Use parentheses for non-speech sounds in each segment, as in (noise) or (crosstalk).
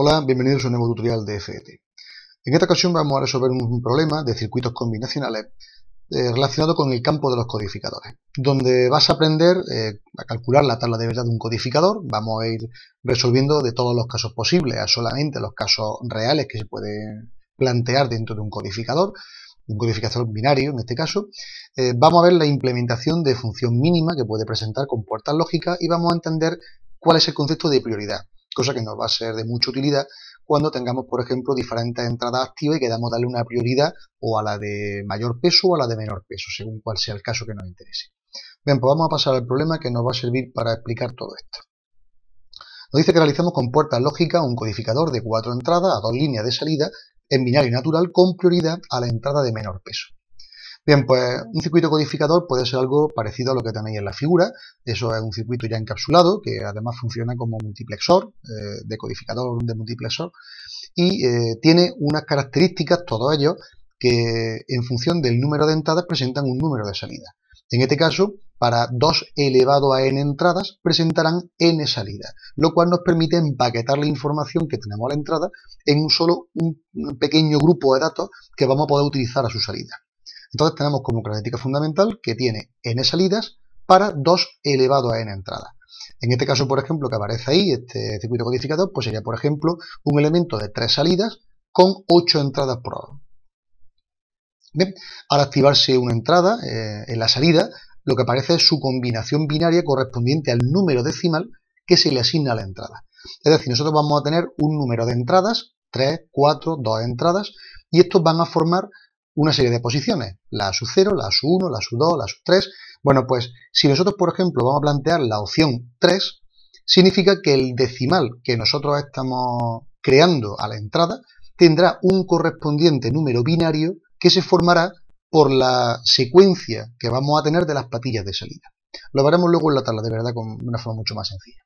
Hola, bienvenidos a un nuevo tutorial de FET. En esta ocasión vamos a resolver un problema de circuitos combinacionales eh, relacionado con el campo de los codificadores, donde vas a aprender eh, a calcular la tabla de verdad de un codificador. Vamos a ir resolviendo de todos los casos posibles a solamente los casos reales que se pueden plantear dentro de un codificador un codificador binario en este caso, eh, vamos a ver la implementación de función mínima que puede presentar con puertas lógicas y vamos a entender cuál es el concepto de prioridad cosa que nos va a ser de mucha utilidad cuando tengamos, por ejemplo, diferentes entradas activas y queramos darle una prioridad o a la de mayor peso o a la de menor peso, según cuál sea el caso que nos interese. Bien, pues vamos a pasar al problema que nos va a servir para explicar todo esto. Nos dice que realizamos con puertas lógicas un codificador de cuatro entradas a dos líneas de salida en binario natural con prioridad a la entrada de menor peso. Bien, pues un circuito codificador puede ser algo parecido a lo que tenéis en la figura. Eso es un circuito ya encapsulado que además funciona como multiplexor, eh, decodificador de multiplexor, y eh, tiene unas características, todos ellos, que en función del número de entradas presentan un número de salidas. En este caso, para 2 elevado a n entradas presentarán n salidas, lo cual nos permite empaquetar la información que tenemos a la entrada en un solo un pequeño grupo de datos que vamos a poder utilizar a su salida. Entonces tenemos como característica fundamental que tiene n salidas para 2 elevado a n entradas. En este caso, por ejemplo, que aparece ahí, este circuito codificador, pues sería, por ejemplo, un elemento de 3 salidas con 8 entradas por hora. al activarse una entrada eh, en la salida, lo que aparece es su combinación binaria correspondiente al número decimal que se le asigna a la entrada. Es decir, nosotros vamos a tener un número de entradas, 3, 4, 2 entradas, y estos van a formar una serie de posiciones, la sub 0 la SU1, la SU2, la SU3. Bueno, pues si nosotros, por ejemplo, vamos a plantear la opción 3, significa que el decimal que nosotros estamos creando a la entrada tendrá un correspondiente número binario que se formará por la secuencia que vamos a tener de las patillas de salida. Lo veremos luego en la tabla, de verdad, con una forma mucho más sencilla.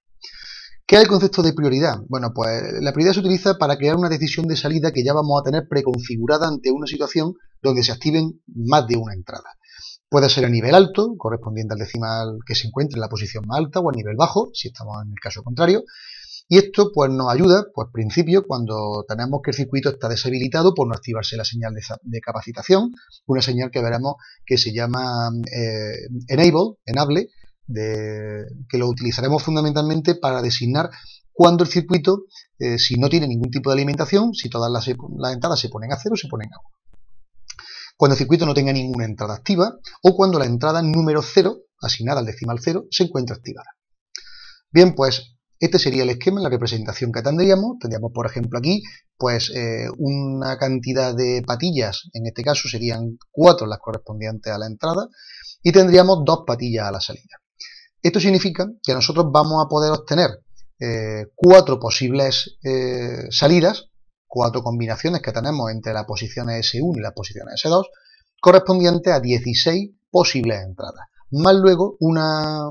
¿Qué es el concepto de prioridad? Bueno, pues la prioridad se utiliza para crear una decisión de salida que ya vamos a tener preconfigurada ante una situación donde se activen más de una entrada. Puede ser a nivel alto, correspondiente al decimal que se encuentre en la posición más alta, o a nivel bajo, si estamos en el caso contrario. Y esto pues nos ayuda, pues principio, cuando tenemos que el circuito está deshabilitado por no activarse la señal de, capacitación, una señal que veremos que se llama eh, enable, enable, que lo utilizaremos fundamentalmente para designar cuando el circuito, eh, si no tiene ningún tipo de alimentación, si todas las, entradas se ponen a cero, se ponen a uno cuando el circuito no tenga ninguna entrada activa o cuando la entrada número 0, asignada al decimal 0, se encuentra activada. Bien, pues este sería el esquema, en la representación que tendríamos. Tendríamos, por ejemplo, aquí pues eh, una cantidad de patillas, en este caso serían cuatro las correspondientes a la entrada, y tendríamos dos patillas a la salida. Esto significa que nosotros vamos a poder obtener eh, cuatro posibles eh, salidas cuatro combinaciones que tenemos entre las posiciones S1 y las posiciones S2, correspondientes a 16 posibles entradas, más luego una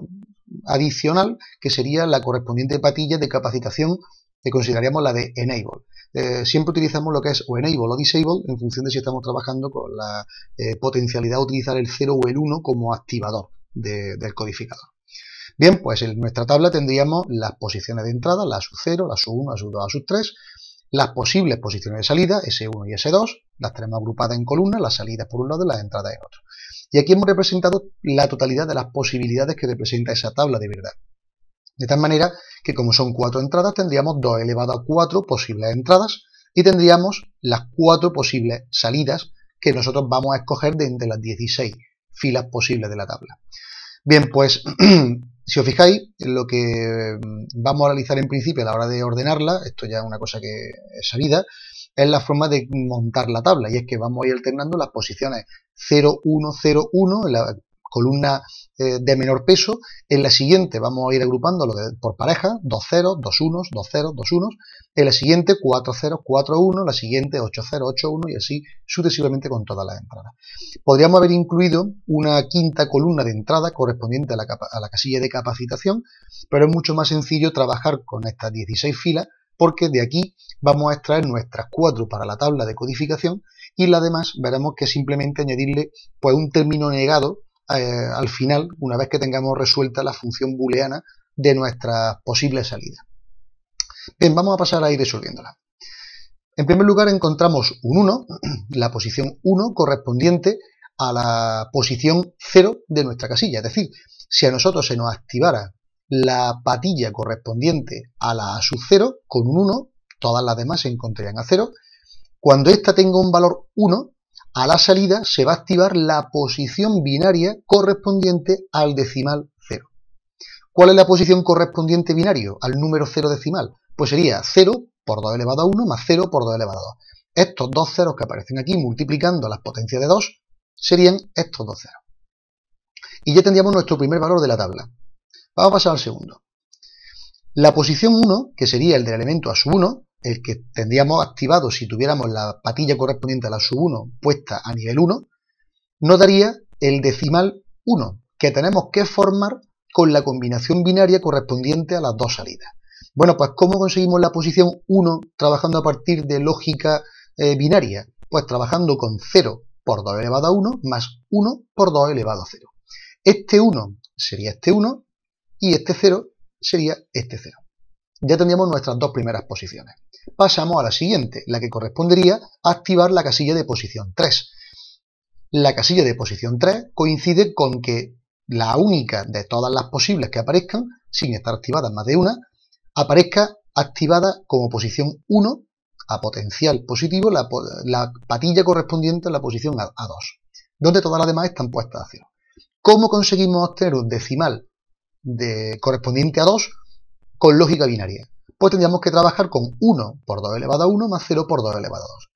adicional que sería la correspondiente patilla de capacitación que consideraríamos la de enable. Eh, siempre utilizamos lo que es o enable o disable en función de si estamos trabajando con la eh, potencialidad de utilizar el 0 o el 1 como activador del codificador. Bien, pues en nuestra tabla tendríamos las posiciones de entrada, la sub 0, la su 1, la su 2, la su 3, las posibles posiciones de salida, S1 y S2, las tenemos agrupadas en columnas, las salidas por un lado y las entradas en otro. Y aquí hemos representado la totalidad de las posibilidades que representa esa tabla de verdad. De tal manera que como son cuatro entradas, tendríamos 2 elevado a 4 posibles entradas y tendríamos las cuatro posibles salidas que nosotros vamos a escoger de entre las 16 filas posibles de la tabla. Bien, pues (clears throat) si os fijáis, lo que mm, vamos a realizar en principio a la hora de ordenarla, esto ya es una cosa que es sabida, es la forma de montar la tabla, y es que vamos a ir alternando las posiciones 0, 1, 0, 1, la columna eh, de menor peso. En la siguiente vamos a ir agrupando lo por pareja, 20, ceros, dos 21, dos 0, unos. En la siguiente, cuatro ceros, cuatro La siguiente, ocho ceros, y así sucesivamente con todas las entradas. Podríamos haber incluido una quinta columna de entrada correspondiente a la, casilla de capacitación, pero es mucho más sencillo trabajar con estas 16 filas porque de aquí vamos a extraer nuestras cuatro para la tabla de codificación y la demás veremos que simplemente añadirle pues, un término negado eh, al final, una vez que tengamos resuelta la función booleana de nuestra posible salida. Bien, vamos a pasar a ir resolviéndola. En primer lugar encontramos un 1, (clears throat) la posición 1 correspondiente a la posición 0 de nuestra casilla. Es decir, si a nosotros se nos activara la patilla correspondiente a la a sub 0 con un 1, todas las demás se encontrarían a 0. Cuando ésta tenga un valor 1, a la salida se va a activar la posición binaria correspondiente al decimal 0. ¿Cuál es la posición correspondiente binario al número 0 decimal? Pues sería 0 por 2 elevado a 1 más 0 por 2 elevado a 2. Estos dos ceros que aparecen aquí multiplicando las potencias de 2 serían estos dos ceros. Y ya tendríamos nuestro primer valor de la tabla. Vamos a pasar al segundo. La posición 1, que sería el del elemento a sub 1, el que tendríamos activado si tuviéramos la patilla correspondiente a la sub 1 puesta a nivel 1, nos daría el decimal 1, que tenemos que formar con la combinación binaria correspondiente a las dos salidas. Bueno, pues ¿cómo conseguimos la posición 1 trabajando a partir de lógica eh, binaria? Pues trabajando con 0 por 2 elevado a 1 más 1 por 2 elevado a 0. Este 1 sería este 1 y este 0 sería este 0. Ya tendríamos nuestras dos primeras posiciones. Pasamos a la siguiente, la que correspondería a activar la casilla de posición 3. La casilla de posición 3 coincide con que la única de todas las posibles que aparezcan, sin estar activadas más de una, aparezca activada como posición 1 a potencial positivo la, patilla correspondiente a la posición A2, donde todas las demás están puestas a cero. ¿Cómo conseguimos obtener un decimal de, correspondiente a 2? con lógica binaria. Pues tendríamos que trabajar con 1 por 2 elevado a 1 más 0 por 2 elevado a 2.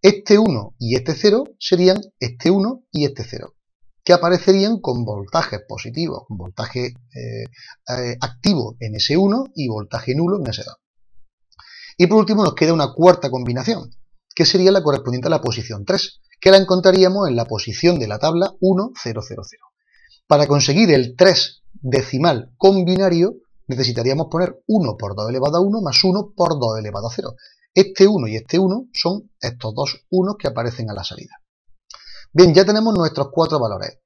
Este 1 y este 0 serían este 1 y este 0, que aparecerían con voltajes positivos, con voltaje eh, eh, activo en ese 1 y voltaje nulo en ese 2. Y por último nos queda una cuarta combinación, que sería la correspondiente a la posición 3, que la encontraríamos en la posición de la tabla 1, 0, 0, 0. Para conseguir el 3 decimal con binario, necesitaríamos poner 1 por 2 elevado a 1 más 1 por 2 elevado a 0. Este 1 y este 1 son estos dos 1 que aparecen a la salida. Bien, ya tenemos nuestros cuatro valores.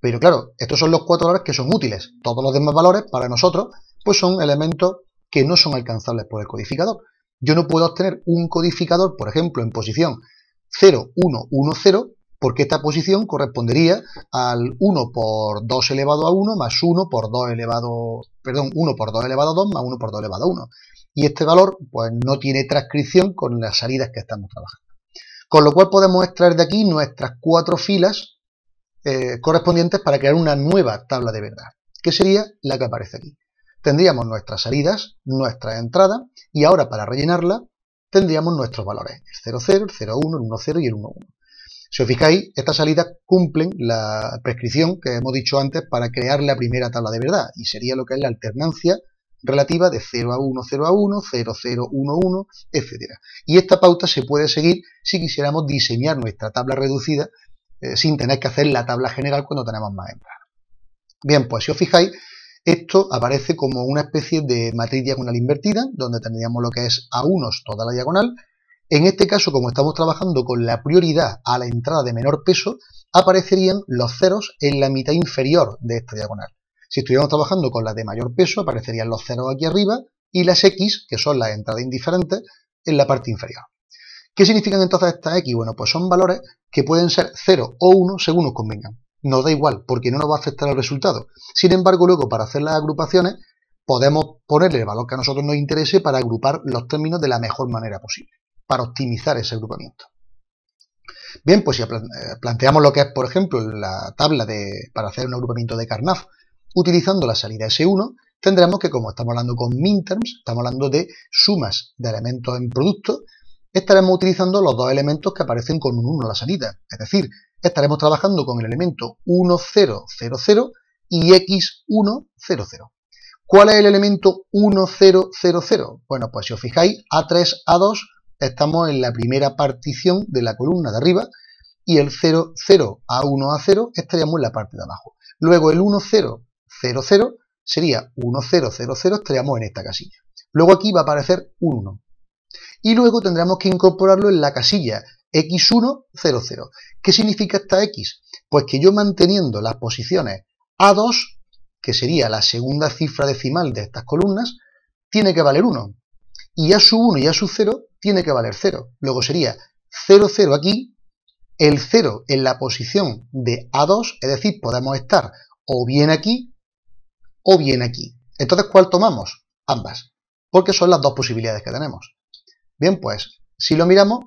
Pero claro, estos son los cuatro valores que son útiles. Todos los demás valores para nosotros pues son elementos que no son alcanzables por el codificador. Yo no puedo obtener un codificador, por ejemplo, en posición 0, 1, 1, 0, porque esta posición correspondería al 1 por 2 elevado a 1 más 1 por 2 elevado, perdón, 1 por 2 elevado a 2 más 1 por 2 elevado a 1. Y este valor pues no tiene transcripción con las salidas que estamos trabajando. Con lo cual podemos extraer de aquí nuestras cuatro filas eh, correspondientes para crear una nueva tabla de verdad, que sería la que aparece aquí. Tendríamos nuestras salidas, nuestra entrada, y ahora para rellenarla tendríamos nuestros valores, el 0, el 0, 1, el 1, 0 y el 1, 1. Si os fijáis, estas salidas cumplen la prescripción que hemos dicho antes para crear la primera tabla de verdad y sería lo que es la alternancia relativa de 0 a 1, 0 a 1, 0, 0, 1, 1, etc. Y esta pauta se puede seguir si quisiéramos diseñar nuestra tabla reducida eh, sin tener que hacer la tabla general cuando tenemos más hembras. Bien, pues si os fijáis, esto aparece como una especie de matriz diagonal invertida, donde tendríamos lo que es a unos toda la diagonal en este caso, como estamos trabajando con la prioridad a la entrada de menor peso, aparecerían los ceros en la mitad inferior de esta diagonal. Si estuviéramos trabajando con las de mayor peso, aparecerían los ceros aquí arriba y las X, que son las entradas indiferentes, en la parte inferior. ¿Qué significan entonces estas X? Bueno, pues son valores que pueden ser 0 o 1 según nos convengan. Nos da igual, porque no nos va a afectar el resultado. Sin embargo, luego, para hacer las agrupaciones, podemos ponerle el valor que a nosotros nos interese para agrupar los términos de la mejor manera posible para optimizar ese agrupamiento. Bien, pues si eh, planteamos lo que es, por ejemplo, la tabla para hacer un agrupamiento de Carnaf, utilizando la salida S1, tendremos que, como estamos hablando con minterms, estamos hablando de sumas de elementos en producto, estaremos utilizando los dos elementos que aparecen con un 1 en la salida. Es decir, estaremos trabajando con el elemento 1, y x 100 ¿Cuál es el elemento 1, Bueno, pues si os fijáis, A3, A2 estamos en la primera partición de la columna de arriba y el 0, 0 a 1 a 0 estaríamos en la parte de abajo. Luego el 1, 0, 0, 0 sería 1, 0, 0, 0, estaríamos en esta casilla. Luego aquí va a aparecer un 1. Y luego tendremos que incorporarlo en la casilla x1, 0, 0. ¿Qué significa esta x? Pues que yo manteniendo las posiciones a2, que sería la segunda cifra decimal de estas columnas, tiene que valer 1. Y a su 1 y a su 0 tiene que valer 0. Luego sería 0, 0 aquí, el 0 en la posición de A2, es decir, podemos estar o bien aquí o bien aquí. Entonces, ¿cuál tomamos? Ambas, porque son las dos posibilidades que tenemos. Bien, pues, si lo miramos,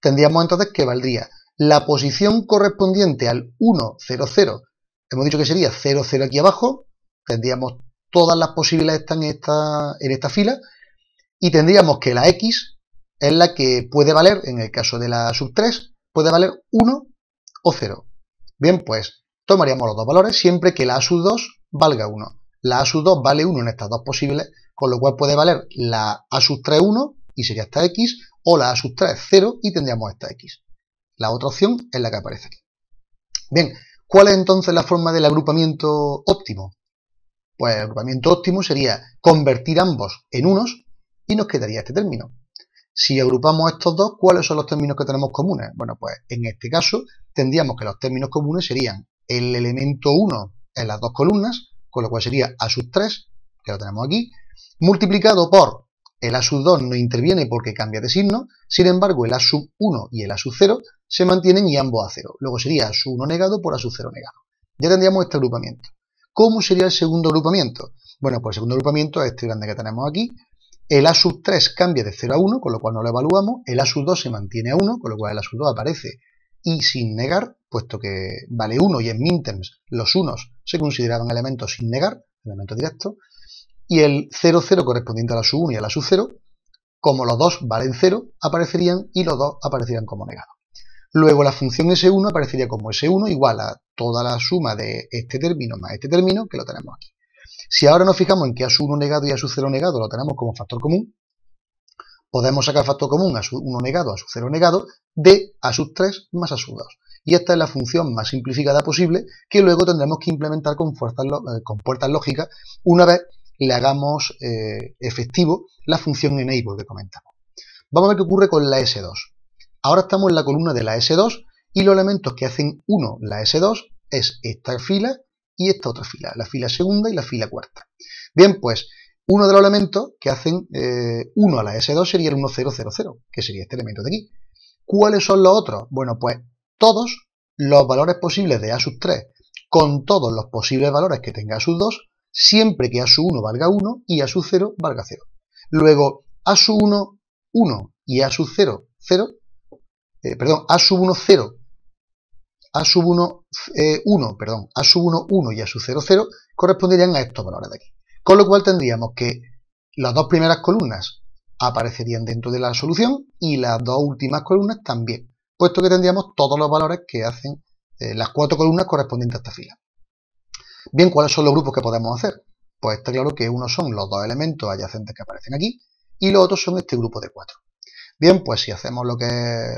tendríamos entonces que valdría la posición correspondiente al 1, 0, 0, hemos dicho que sería 0, 0 aquí abajo, tendríamos todas las posibilidades están esta, en esta fila, y tendríamos que la X es la que puede valer, en el caso de la sub 3, puede valer 1 o 0. Bien, pues tomaríamos los dos valores siempre que la sub 2 valga 1. La a sub 2 vale 1 en estas dos posibles, con lo cual puede valer la a sub 3 1 y sería esta x, o la a sub 3 0 y tendríamos esta x. La otra opción es la que aparece aquí. Bien, ¿cuál es entonces la forma del agrupamiento óptimo? Pues el agrupamiento óptimo sería convertir ambos en unos y nos quedaría este término. Si agrupamos estos dos, ¿cuáles son los términos que tenemos comunes? Bueno, pues en este caso tendríamos que los términos comunes serían el elemento 1 en las dos columnas, con lo cual sería A sub 3, que lo tenemos aquí, multiplicado por el A sub 2 no interviene porque cambia de signo, sin embargo el A sub 1 y el A sub 0 se mantienen y ambos a 0. Luego sería A sub 1 negado por A sub 0 negado. Ya tendríamos este agrupamiento. ¿Cómo sería el segundo agrupamiento? Bueno, pues el segundo agrupamiento es este grande que tenemos aquí, el A sub 3 cambia de 0 a 1, con lo cual no lo evaluamos, el A sub 2 se mantiene a 1, con lo cual el A sub 2 aparece y sin negar, puesto que vale 1 y en minterms los unos se consideraban elementos sin negar, elementos directos, y el 0, 0 correspondiente a la sub 1 y a la sub 0, como los dos valen 0, aparecerían y los dos aparecerían como negados. Luego la función S1 aparecería como S1 igual a toda la suma de este término más este término que lo tenemos aquí. Si ahora nos fijamos en que a su 1 negado y a su 0 negado lo tenemos como factor común, podemos sacar factor común a su 1 negado, a su 0 negado, de a sus 3 más a su 2. Y esta es la función más simplificada posible que luego tendremos que implementar con, fuerzas, eh, con puertas lógicas una vez le hagamos eh, efectivo la función enable que comentamos. Vamos a ver qué ocurre con la S2. Ahora estamos en la columna de la S2 y los elementos que hacen 1 la S2 es esta fila y esta otra fila, la fila segunda y la fila cuarta. Bien, pues uno de los elementos que hacen 1 eh, a la S2 sería el 1000, que sería este elemento de aquí. ¿Cuáles son los otros? Bueno, pues todos los valores posibles de A sub 3 con todos los posibles valores que tenga A sub 2, siempre que A sub 1 valga 1 y A sub 0 valga 0. Luego, A sub 1, 1 y A sub 0, 0, eh, perdón, A sub 1, 0 a sub 1, eh, perdón, a sub 1, y a sub 0, 0 corresponderían a estos valores de aquí. Con lo cual tendríamos que las dos primeras columnas aparecerían dentro de la solución y las dos últimas columnas también, puesto que tendríamos todos los valores que hacen eh, las cuatro columnas correspondientes a esta fila. Bien, ¿cuáles son los grupos que podemos hacer? Pues está claro que uno son los dos elementos adyacentes que aparecen aquí y los otros son este grupo de cuatro. Bien, pues si hacemos lo que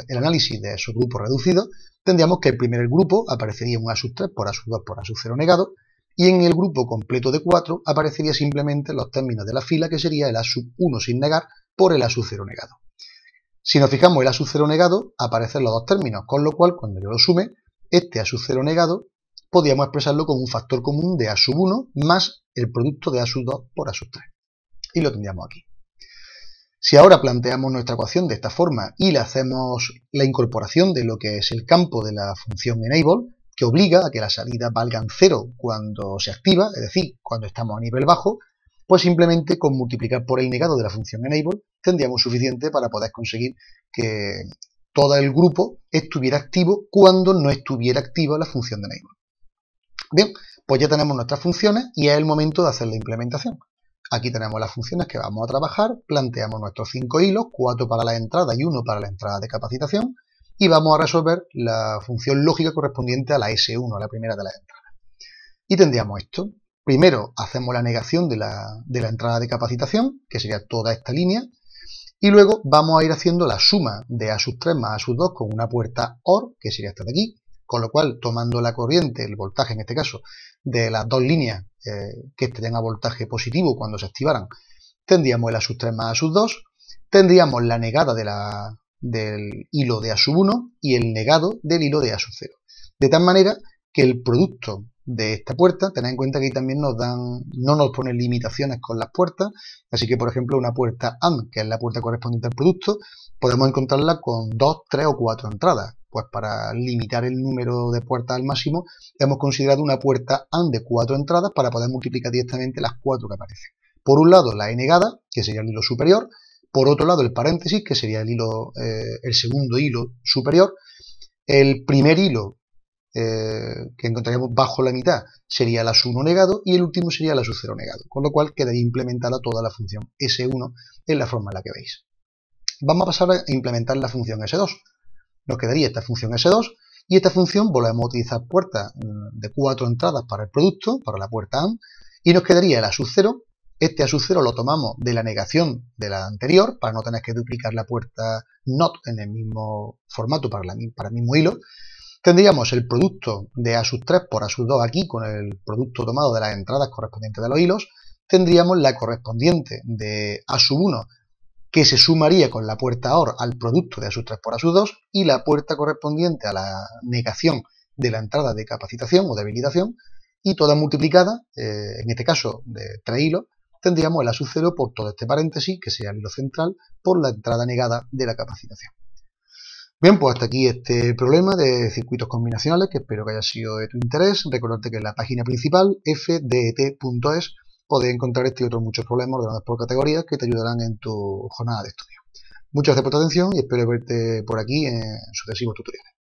el análisis de esos grupos reducidos, tendríamos que el primer grupo aparecería un A sub 3 por A sub 2 por A sub 0 negado, y en el grupo completo de 4 aparecería simplemente los términos de la fila, que sería el A sub 1 sin negar por el A sub 0 negado. Si nos fijamos el A sub 0 negado, aparecen los dos términos, con lo cual cuando yo lo sume, este A sub 0 negado podríamos expresarlo como un factor común de A sub 1 más el producto de A sub 2 por A sub 3. Y lo tendríamos aquí. Si ahora planteamos nuestra ecuación de esta forma y le hacemos la incorporación de lo que es el campo de la función enable, que obliga a que salida valga en cero cuando se activa, es decir, cuando estamos a nivel bajo, pues simplemente con multiplicar por el negado de la función enable tendríamos suficiente para poder conseguir que todo el grupo estuviera activo cuando no estuviera activa la función de enable. Bien, pues ya tenemos nuestras funciones y es el momento de hacer la implementación. Aquí tenemos las funciones que vamos a trabajar, planteamos nuestros cinco hilos, cuatro para la entrada y uno para la entrada de capacitación, y vamos a resolver la función lógica correspondiente a la S1, a la primera de las entradas. Y tendríamos esto. Primero hacemos la negación de la, de la entrada de capacitación, que sería toda esta línea, y luego vamos a ir haciendo la suma de A sub 3 más A sub 2 con una puerta OR, que sería esta de aquí, con lo cual tomando la corriente, el voltaje en este caso, de las dos líneas eh, que estén a voltaje positivo cuando se activaran, tendríamos el A 3 más A sub 2, tendríamos la negada de la, del hilo de A sub 1 y el negado del hilo de A sub 0. De tal manera que el producto de esta puerta, tened en cuenta que ahí también nos dan, no nos ponen limitaciones con las puertas, así que por ejemplo una puerta AND, que es la puerta correspondiente al producto, podemos encontrarla con dos, tres o cuatro entradas, pues para limitar el número de puertas al máximo, hemos considerado una puerta AND de cuatro entradas para poder multiplicar directamente las cuatro que aparecen. Por un lado, la negada, que sería el hilo superior, por otro lado, el paréntesis, que sería el hilo, eh, el segundo hilo superior, el primer hilo eh, que encontraríamos bajo la mitad sería la sub1 negado y el último sería la sub 0 negado, con lo cual quedaría implementada toda la función S1 en la forma en la que veis. Vamos a pasar a implementar la función S2. Nos quedaría esta función S2 y esta función volvemos a utilizar puertas mm, de cuatro entradas para el producto, para la puerta AND, y nos quedaría el A 0. Este A 0 lo tomamos de la negación de la anterior para no tener que duplicar la puerta NOT en el mismo formato para, la, para el mismo hilo. Tendríamos el producto de A sub 3 por A 2 aquí con el producto tomado de las entradas correspondientes de los hilos. Tendríamos la correspondiente de A sub 1 que se sumaría con la puerta OR al producto de A 3 por A 2 y la puerta correspondiente a la negación de la entrada de capacitación o de habilitación y toda multiplicada, eh, en este caso de tres hilos, tendríamos el A 0 por todo este paréntesis, que sería el hilo central, por la entrada negada de la capacitación. Bien, pues hasta aquí este problema de circuitos combinacionales, que espero que haya sido de tu interés. Recordarte que en la página principal, fdt.es e podéis encontrar este y otros muchos problemas ordenados por categorías que te ayudarán en tu jornada de estudio. Muchas gracias por tu atención y espero verte por aquí en sucesivos tutoriales.